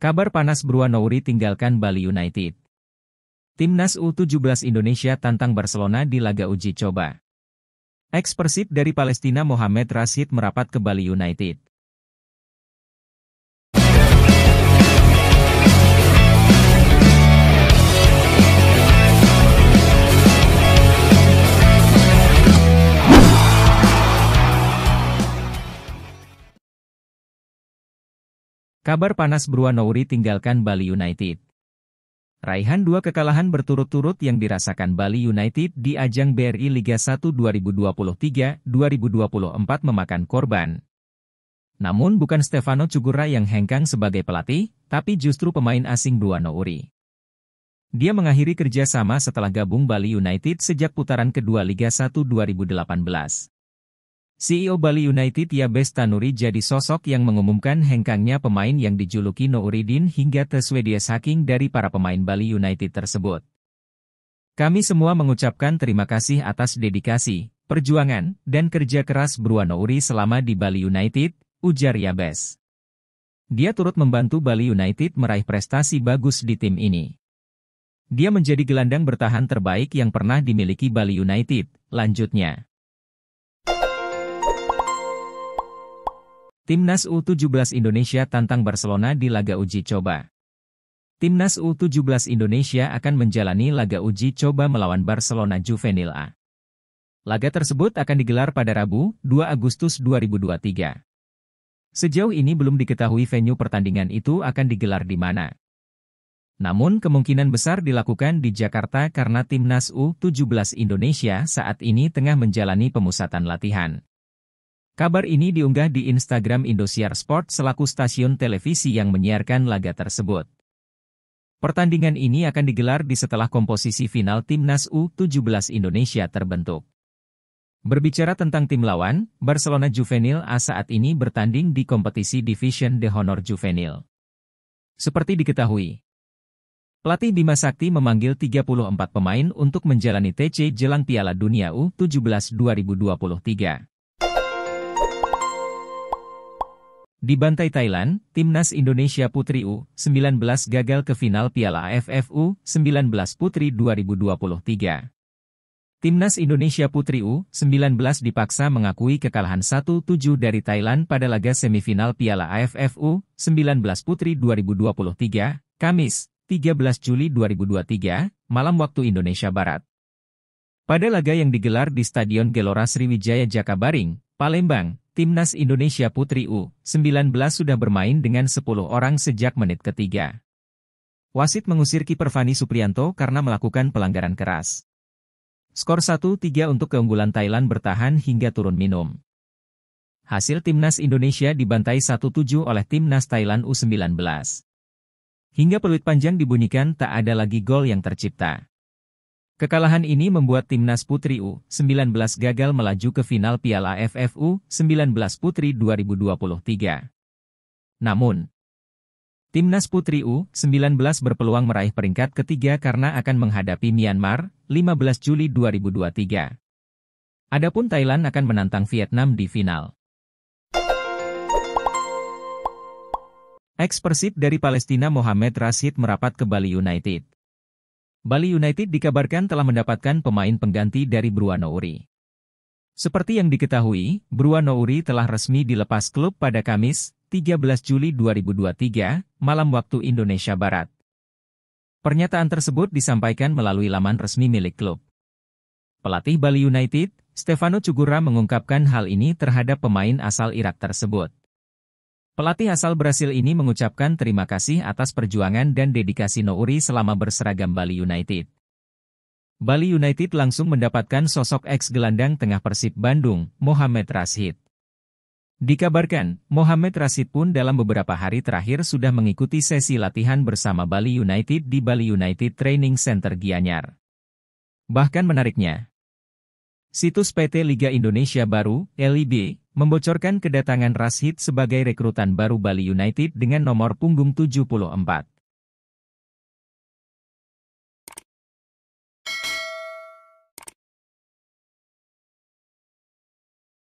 Kabar panas Brua Nouri tinggalkan Bali United. Timnas U17 Indonesia tantang Barcelona di laga uji coba. Ex-Persib dari Palestina Mohamed Rashid merapat ke Bali United. Kabar panas Nouri tinggalkan Bali United. Raihan dua kekalahan berturut-turut yang dirasakan Bali United di ajang BRI Liga 1 2023-2024 memakan korban. Namun bukan Stefano Cugura yang hengkang sebagai pelatih, tapi justru pemain asing Nouri. Dia mengakhiri kerjasama setelah gabung Bali United sejak putaran kedua Liga 1 2018. CEO Bali United Yabes Tanuri jadi sosok yang mengumumkan hengkangnya pemain yang dijuluki Nouridin hingga Teswedias Saking dari para pemain Bali United tersebut. Kami semua mengucapkan terima kasih atas dedikasi, perjuangan, dan kerja keras Brua Nouri selama di Bali United, ujar Yabes. Dia turut membantu Bali United meraih prestasi bagus di tim ini. Dia menjadi gelandang bertahan terbaik yang pernah dimiliki Bali United, lanjutnya. Timnas U17 Indonesia tantang Barcelona di laga uji coba. Timnas U17 Indonesia akan menjalani laga uji coba melawan Barcelona Juvenil A. Laga tersebut akan digelar pada Rabu, 2 Agustus 2023. Sejauh ini belum diketahui venue pertandingan itu akan digelar di mana. Namun kemungkinan besar dilakukan di Jakarta karena Timnas U17 Indonesia saat ini tengah menjalani pemusatan latihan. Kabar ini diunggah di Instagram Indosiar Sport selaku stasiun televisi yang menyiarkan laga tersebut. Pertandingan ini akan digelar di setelah komposisi final Timnas U17 Indonesia terbentuk. Berbicara tentang tim lawan, Barcelona Juvenil A saat ini bertanding di kompetisi Division de Honor Juvenil. Seperti diketahui, pelatih Bima Sakti memanggil 34 pemain untuk menjalani TC jelang Piala Dunia U17 2023. Di pantai Thailand, timnas Indonesia Putri U19 gagal ke final Piala AFF U19 Putri 2023. Timnas Indonesia Putri U19 dipaksa mengakui kekalahan 1-7 dari Thailand pada laga semifinal Piala AFF U19 Putri 2023, Kamis, 13 Juli 2023, malam waktu Indonesia Barat. Pada laga yang digelar di Stadion Gelora Sriwijaya Jakabaring, Palembang, Timnas Indonesia Putri U19 sudah bermain dengan 10 orang sejak menit ketiga. Wasit mengusir kiper Fani Suprianto karena melakukan pelanggaran keras. Skor 1-3 untuk keunggulan Thailand bertahan hingga turun minum. Hasil Timnas Indonesia dibantai 1-7 oleh Timnas Thailand U19. Hingga peluit panjang dibunyikan tak ada lagi gol yang tercipta. Kekalahan ini membuat timnas Putri U19 gagal melaju ke final Piala AFF U19 Putri 2023. Namun, timnas Putri U19 berpeluang meraih peringkat ketiga karena akan menghadapi Myanmar 15 Juli 2023. Adapun Thailand akan menantang Vietnam di final. Ex-Persib dari Palestina Mohamed Rashid merapat ke Bali United. Bali United dikabarkan telah mendapatkan pemain pengganti dari Bruno Uri. Seperti yang diketahui, Bruno Uri telah resmi dilepas klub pada Kamis, 13 Juli 2023, malam waktu Indonesia Barat. Pernyataan tersebut disampaikan melalui laman resmi milik klub. Pelatih Bali United, Stefano Cugura mengungkapkan hal ini terhadap pemain asal Irak tersebut. Pelatih asal Brasil ini mengucapkan terima kasih atas perjuangan dan dedikasi Nouri selama berseragam Bali United. Bali United langsung mendapatkan sosok ex gelandang tengah Persib Bandung, Mohamed Rashid. Dikabarkan, Mohamed Rashid pun dalam beberapa hari terakhir sudah mengikuti sesi latihan bersama Bali United di Bali United Training Center Gianyar. Bahkan menariknya, situs PT Liga Indonesia Baru, LIB, membocorkan kedatangan Rashid sebagai rekrutan baru Bali United dengan nomor punggung 74.